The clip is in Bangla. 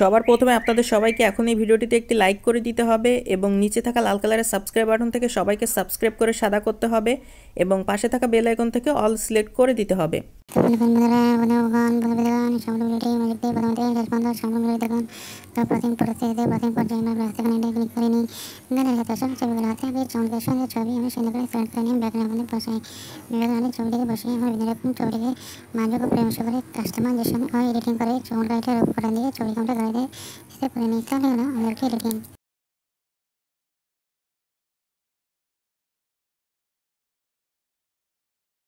সবার প্রথমে আপনাদের সবাইকে এখন এই ভিডিওটিতে একটি লাইক করে দিতে হবে এবং নিচে থাকা লাল কালারের সাবস্ক্রাইব বাটন থেকে সবাইকে সাবস্ক্রাইব করে সাদা করতে হবে এবং পাশে থাকা বেল আইকন থেকে অল সিলেক্ট করে দিতে হবে ರೆಡಿ ಮಾಡಿದ್ದೆ ಬಲವಂತರಿಗೆ ಕರ್ಕೊಂಡು ಶಾಪಿಂಗ್ ತಗೊಂಡು ಪ್ರತಿನ ಪಡಿಸ್ತಿದ್ದೆ ಪ್ರತಿನ ಪಡಿಸಿ ನಾನು ರಾಸ್ತೆ ಕನೆಂಡೆ ಕ್ಲಿಕ್ ಕರೀನಿ ಇಂದರೆ ತಕ್ಷಣ ছবিগুলো হাতে আমি চমকেশ ছবি আমি সেটা করে সিলেক্ট করে নিই ব্যাকগ্রাউন্ড আমাদের বসে ব্যাকগ্রাউন্ডে ছবিটিকে বসে আমার বিভিন্ন রকম ছবিটিকে মানুষ প্রেমস করে কাস্টমাইজেশন এডিটিং করে চৌল রাইটার উপকরণ দিয়ে ছবিকে আমরা গাড়িতে করে নিই তাহলে হলো আমাদেরকে এডিটিং